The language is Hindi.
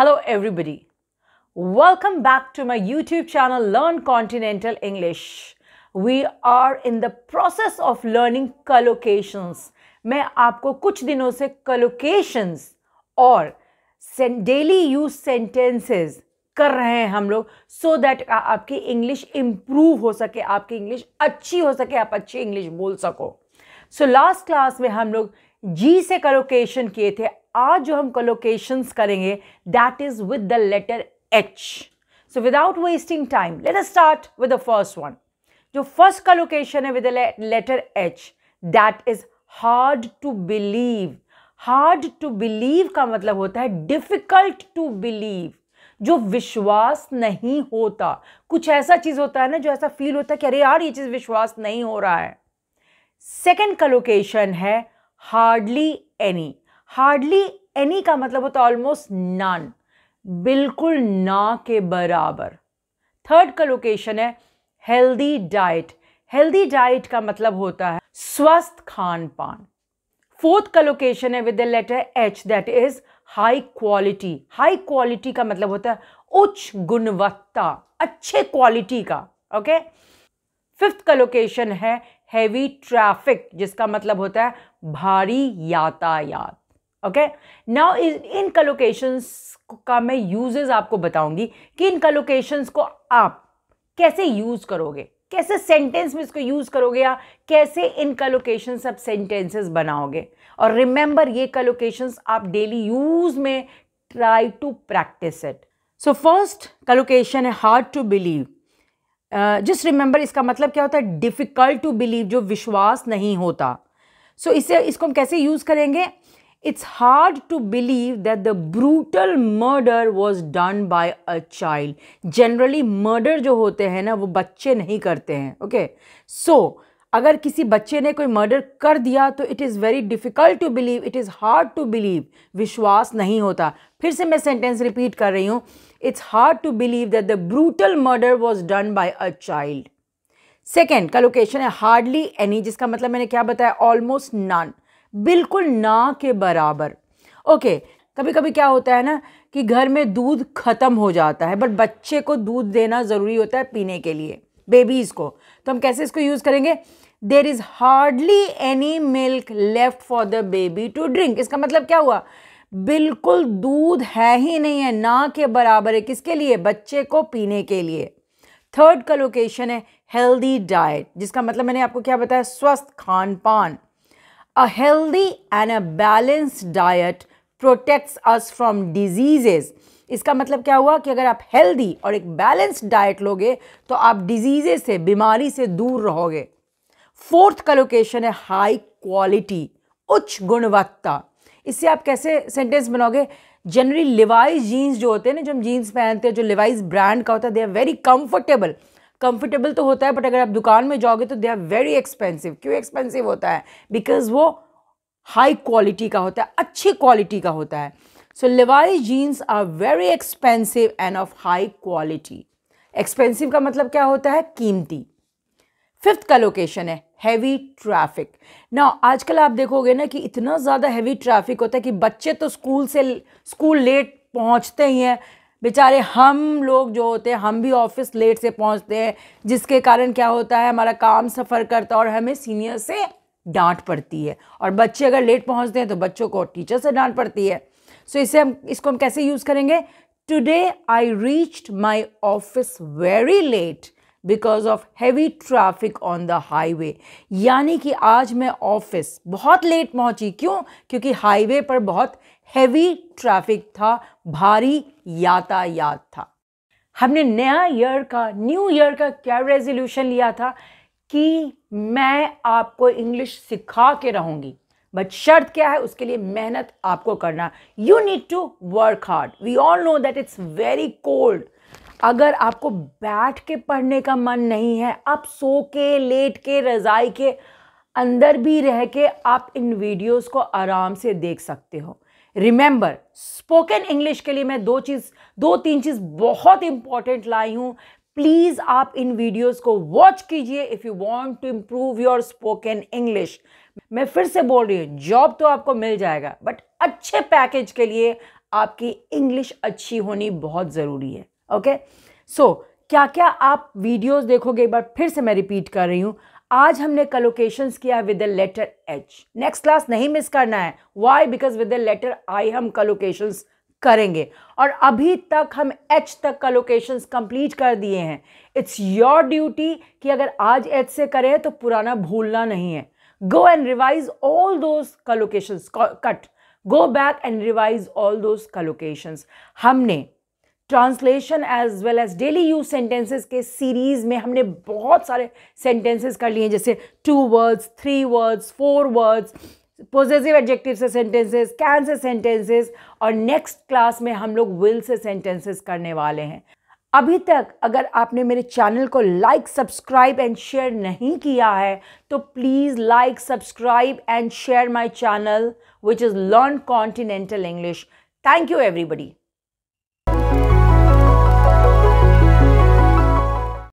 Hello, everybody. Welcome back to my YouTube channel, Learn Continental English. We are in the process of learning collocations. मैं आपको कुछ दिनों से collocations और daily use sentences कर रहे हैं हम लोग सो so दैट आपकी इंग्लिश इम्प्रूव हो सके आपकी इंग्लिश अच्छी हो सके आप अच्छी इंग्लिश बोल सको सो लास्ट क्लास में हम लोग जी से कलोकेशन किए थे आज जो हम कोलोकेशंस करेंगे that is with the letter H so without wasting time let us start with the first one जो फर्स्ट कोलोकेशन है with letter H that is hard to believe hard to believe का मतलब होता है डिफिकल्ट टू बिलीव जो विश्वास नहीं होता कुछ ऐसा चीज़ होता है ना जो ऐसा फील होता है कि अरे यार ये चीज़ विश्वास नहीं हो रहा है सेकेंड कलोकेशन है हार्डली एनी हार्डली एनी का मतलब होता है ऑलमोस्ट नान बिल्कुल ना के बराबर थर्ड का लोकेशन है हेल्दी डाइट हेल्दी डाइट का मतलब होता है स्वस्थ खान पान फोर्थ का लोकेशन है with the letter H that is high quality high quality का मतलब होता है उच्च गुणवत्ता अच्छे क्वालिटी का ओके फिफ्थ का लोकेशन है हैवी ट्रैफिक जिसका मतलब होता है भारी यातायात ओके नाउ इन कलोकेशंस का मैं यूजेस आपको बताऊंगी कि इन कलोकेशंस को आप कैसे यूज करोगे कैसे सेंटेंस में इसको यूज करोगे या कैसे इन कलोकेशंस आप सेंटेंसेस बनाओगे और रिमेंबर ये कलोकेशंस आप डेली यूज में try to practice it so first collocation है hard to believe just remember इसका मतलब क्या होता है डिफ़िकल्ट टू बिलीव जो विश्वास नहीं होता सो so इसे इसको हम कैसे यूज़ करेंगे it's hard to believe that the brutal murder was done by a child generally murder जो होते हैं ना वो बच्चे नहीं करते हैं ओके okay? सो so, अगर किसी बच्चे ने कोई मर्डर कर दिया तो it is very difficult to believe it is hard to believe विश्वास नहीं होता फिर से मैं सेंटेंस रिपीट कर रही हूँ it's hard to believe that the brutal murder was done by a child second collocation है हार्डली एनी जिसका मतलब मैंने क्या बताया ऑलमोस्ट नॉन बिल्कुल ना के बराबर ओके कभी कभी क्या होता है ना कि घर में दूध ख़त्म हो जाता है बट बच्चे को दूध देना ज़रूरी होता है पीने के लिए बेबीज़ को तो हम कैसे इसको यूज़ करेंगे there is hardly any milk left for the baby to drink इसका मतलब क्या हुआ बिल्कुल दूध है ही नहीं है ना के बराबर है किसके लिए बच्चे को पीने के लिए थर्ड का लोकेशन है हेल्दी डाइट जिसका मतलब मैंने आपको क्या बताया स्वस्थ खान पान A healthy and a balanced diet protects us from diseases. इसका मतलब क्या हुआ कि अगर आप हेल्दी और एक बैलेंस्ड डाइट लोगे तो आप डिजीजे से बीमारी से दूर रहोगे फोर्थ का लोकेशन है हाई क्वालिटी उच्च गुणवत्ता इससे आप कैसे सेंटेंस बनाओगे जनरली लिवाइज जीन्स जो होते हैं ना जो हम जीन्स पहनते हैं जो लिवाइज ब्रांड का होता है they are very comfortable comfortable तो होता है बट अगर आप दुकान में जाओगे तो दे आर वेरी एक्सपेंसिव क्यों एक्सपेंसिव होता है बिकॉज वो हाई क्वालिटी का होता है अच्छी क्वालिटी का होता है so Levi jeans are very expensive and of high quality expensive का मतलब क्या होता है कीमती फिफ्थ का लोकेशन है हैवी ट्रैफिक ना आजकल आप देखोगे ना कि इतना ज़्यादा हैवी ट्रैफिक होता है कि बच्चे तो स्कूल से स्कूल लेट पहुंचते ही हैं बेचारे हम लोग जो होते हैं हम भी ऑफिस लेट से पहुंचते हैं जिसके कारण क्या होता है हमारा काम सफ़र करता है और हमें सीनियर से डांट पड़ती है और बच्चे अगर लेट पहुंचते हैं तो बच्चों को टीचर से डांट पड़ती है सो so इसे हम इसको हम कैसे यूज़ करेंगे today I reached my office very late because of heavy traffic on the highway यानी कि आज मैं ऑफिस बहुत लेट पहुंची क्यों क्योंकि हाईवे पर बहुत हैवी ट्रैफिक था भारी यातायात था हमने नया ईयर का न्यू ईयर का क्या रेजोल्यूशन लिया था कि मैं आपको इंग्लिश सिखा के रहूंगी बट शर्त क्या है उसके लिए मेहनत आपको करना you need to work hard we all know that it's very cold अगर आपको बैठ के पढ़ने का मन नहीं है आप सो के लेट के रज़ाई के अंदर भी रह के आप इन वीडियोस को आराम से देख सकते हो रिमेंबर स्पोकन इंग्लिश के लिए मैं दो चीज़ दो तीन चीज़ बहुत इंपॉर्टेंट लाई हूँ प्लीज़ आप इन वीडियोस को वॉच कीजिए if you want to improve your spoken English मैं फिर से बोल रही हूँ जॉब तो आपको मिल जाएगा बट अच्छे पैकेज के लिए आपकी इंग्लिश अच्छी होनी बहुत ज़रूरी है ओके सो क्या क्या आप वीडियोस देखोगे एक बार फिर से मैं रिपीट कर रही हूँ आज हमने कलोकेशंस किया with the letter H next class नहीं मिस करना है Y because with the letter I हम कलोकेशंस करेंगे और अभी तक हम एच तक कलोकेशंस कंप्लीट कर दिए हैं इट्स योर ड्यूटी कि अगर आज एच से करें तो पुराना भूलना नहीं है go and revise all those collocations cut go back and revise all those collocations हमने translation as well as daily use sentences के सीरीज़ में हमने बहुत सारे सेंटेंसेस कर लिए हैं जैसे two words three words four words positive adjective से सेंटेंसेस कैन से सेंटेंसेस और नेक्स्ट क्लास में हम लोग विल से सेंटेंसेस करने वाले हैं अभी तक अगर आपने मेरे चैनल को लाइक सब्सक्राइब एंड शेयर नहीं किया है तो please like subscribe and share my channel which is learn continental English thank you everybody